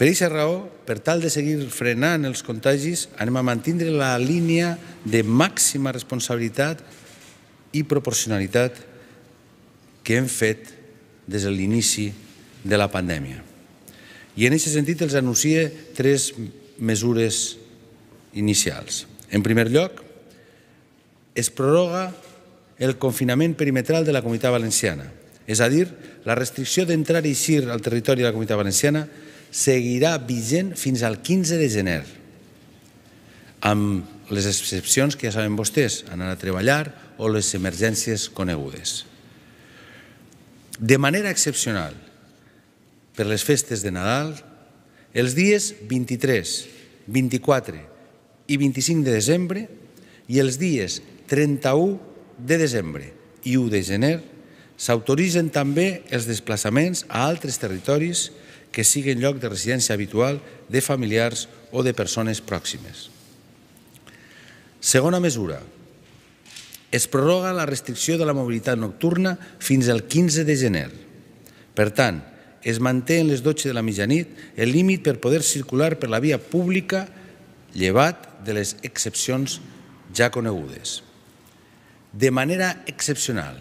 Per aquesta raó, per tal de seguir frenant els contagis, anem a mantenir la línia de màxima responsabilitat i proporcionalitat que hem fet des de l'inici de la pandèmia. I en aquest sentit els anuncia tres mesures inicials. En primer lloc, es prorroga el confinament perimetral de la Comunitat Valenciana, és a dir, la restricció d'entrar i eixir al territori de la Comunitat Valenciana seguirà vigent fins al 15 de gener, amb les excepcions que ja saben vostès, anar a treballar o les emergències conegudes. De manera excepcional, per les festes de Nadal, els dies 23, 24 i 25 de desembre i els dies 31 de desembre i 1 de gener s'autoritzen també els desplaçaments a altres territoris que siguin lloc de residència habitual de familiars o de persones pròximes. Segona mesura. Es prorroga la restricció de la mobilitat nocturna fins al 15 de gener. Per tant, es manté en les 12 de la mitjanit el límit per poder circular per la via pública llevat de les excepcions ja conegudes. De manera excepcional,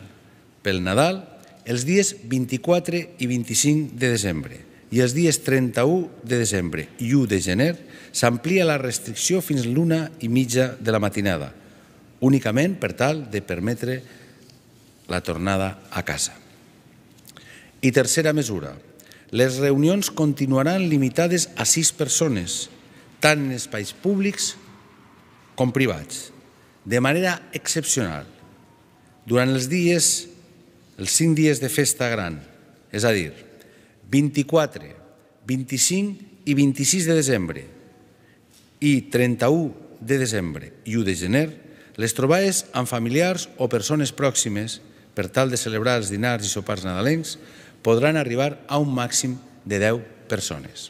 pel Nadal, els dies 24 i 25 de desembre, i els dies 31 de desembre i 1 de gener s'amplia la restricció fins a l'una i mitja de la matinada, únicament per tal de permetre la tornada a casa. I tercera mesura, les reunions continuaran limitades a sis persones, tant en espais públics com privats, de manera excepcional, durant els dies, els cinc dies de festa gran, és a dir, 24, 25 i 26 de desembre i 31 de desembre i 1 de gener les trobades amb familiars o persones pròximes per tal de celebrar els dinars i sopars nadalencs podran arribar a un màxim de 10 persones.